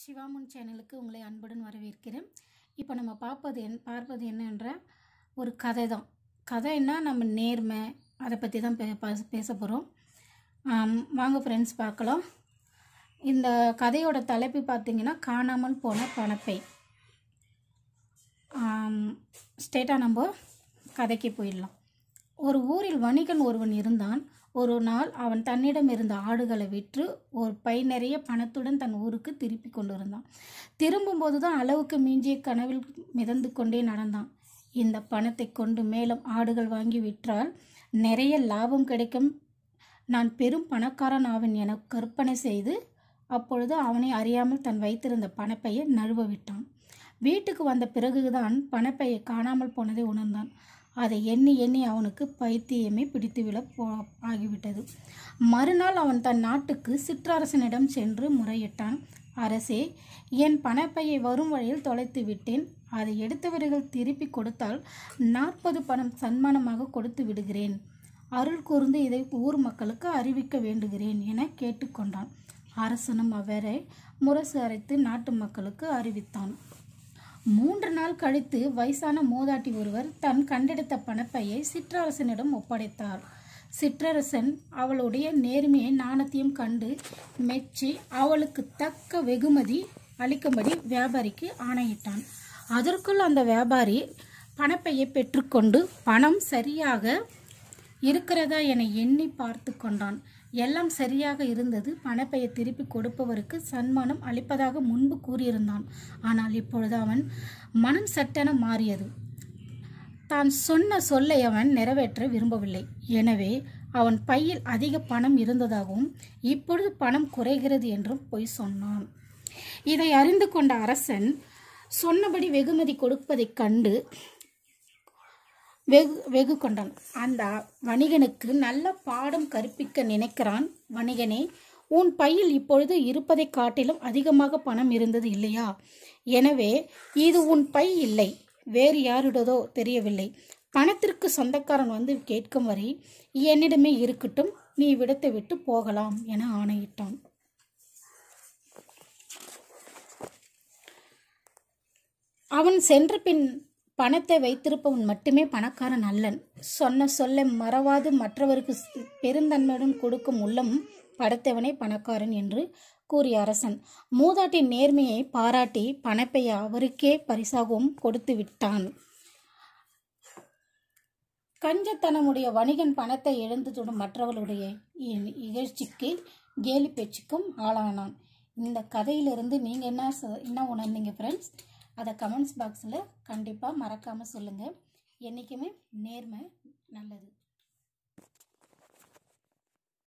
சிவாமுன் சேனலுக்கு உங்களை அன்புடன் வரவேற்கிறேன் இப்போ நம்ம பார்ப்பது என் பார்ப்பது என்னன்ற ஒரு கதை தான் கதைன்னா நம்ம நேர்மை அதை பற்றி தான் பே பேச போகிறோம் வாங்க ஃப்ரெண்ட்ஸ் பார்க்கலாம் இந்த கதையோட தலைப்பு பார்த்திங்கன்னா காணாமல் போன பணப்பை ஸ்டேட்டாக நம்ம கதைக்கு போயிடலாம் ஒரு ஊரில் வணிகன் ஒருவன் இருந்தான் ஒரு நாள் அவன் தன்னிடம் இருந்த ஆடுகளை விற்று ஒரு பை நிறைய பணத்துடன் தன் ஊருக்கு திருப்பி கொண்டிருந்தான் திரும்பும்போது தான் அளவுக்கு மிஞ்சிய கனவில் மிதந்து கொண்டே நடந்தான் இந்த பணத்தை கொண்டு மேலும் ஆடுகள் வாங்கி விற்றால் நிறைய லாபம் கிடைக்கும் நான் பெரும் பணக்காரன் ஆவன் என கற்பனை செய்து அப்பொழுது அவனை அறியாமல் தன் வைத்திருந்த பணப்பையை நழுவ விட்டான் வீட்டுக்கு வந்த பிறகுதான் பணப்பையை காணாமல் போனதை உணர்ந்தான் அதை எண்ணி எண்ணி அவனுக்கு பைத்தியமே பிடித்துவிட போ ஆகிவிட்டது மறுநாள் அவன் தன் நாட்டுக்கு சிற்றரசனிடம் சென்று முறையிட்டான் அரசே என் பணப்பையை வரும் வழியில் தொலைத்து விட்டேன் அதை எடுத்தவர்கள் திருப்பி கொடுத்தால் நாற்பது பணம் சன்மானமாக கொடுத்து விடுகிறேன் அருள் கூர்ந்து இதை ஊர் மக்களுக்கு அறிவிக்க வேண்டுகிறேன் என கேட்டுக்கொண்டான் அரசனும் அவரை முரசு அரைத்து நாட்டு மக்களுக்கு அறிவித்தான் மூன்று நாள் கழித்து வயசான மூதாட்டி ஒருவர் தன் கண்டெடுத்த பணப்பையை சிற்றரசனிடம் ஒப்படைத்தார் சிற்றரசன் அவளுடைய நேர்மையை நாணத்தையும் கண்டு மெச்சி அவளுக்கு தக்க வெகுமதி அளிக்கும்படி வியாபாரிக்கு ஆணையிட்டான் அதற்குள் அந்த வியாபாரி பணப்பையை பெற்றுக்கொண்டு பணம் சரியாக இருக்கிறதா என எண்ணி பார்த்து கொண்டான் எல்லாம் சரியாக இருந்தது பணப்பையை திருப்பி கொடுப்பவருக்கு சன்மானம் அளிப்பதாக முன்பு கூறியிருந்தான் ஆனால் இப்பொழுது அவன் மனம் சட்டென மாறியது தான் சொன்ன சொல்லை அவன் நிறைவேற்ற விரும்பவில்லை எனவே அவன் பையில் அதிக பணம் இருந்ததாகவும் இப்பொழுது பணம் குறைகிறது என்றும் பொய் சொன்னான் இதை அறிந்து கொண்ட அரசன் சொன்னபடி வெகுமதி கொடுப்பதைக் கண்டு வெகு வெகு கொண்டான் அந்த வணிகனுக்கு நல்ல பாடம் கற்பிக்க நினைக்கிறான் வணிகனே உன் பையில் இப்பொழுது இருப்பதை காட்டிலும் அதிகமாக பணம் இருந்தது இல்லையா எனவே இது உன் பை இல்லை வேறு யாருடதோ தெரியவில்லை பணத்திற்கு சொந்தக்காரன் வந்து கேட்கும் வரை என்னிடமே இருக்கட்டும் நீ விடத்தை விட்டு போகலாம் என ஆணையிட்டான் அவன் சென்ற பின் பணத்தை வைத்திருப்பவன் மட்டுமே பணக்காரன் அல்லன் சொன்ன சொல்ல மறவாது மற்றவருக்கு பெருந்தன்மையுடன் கொடுக்கும் உள்ளம் படைத்தவனே பணக்காரன் என்று கூறிய அரசன் மூதாட்டின் நேர்மையை பாராட்டி பணப்பையை அவருக்கே பரிசாகவும் கொடுத்து விட்டான் கஞ்சத்தனமுடைய வணிகன் பணத்தை இழந்துவிடும் மற்றவர்களுடைய இகழ்ச்சிக்கு கேலி பேச்சுக்கும் ஆளானான் இந்த கதையிலிருந்து நீங்கள் என்ன என்ன உணர்ந்தீங்க ஃப்ரெண்ட்ஸ் அதை கமெண்ட்ஸ் பாக்ஸில் கண்டிப்பாக மறக்காமல் சொல்லுங்கள் என்றைக்குமே நேர்மை நல்லது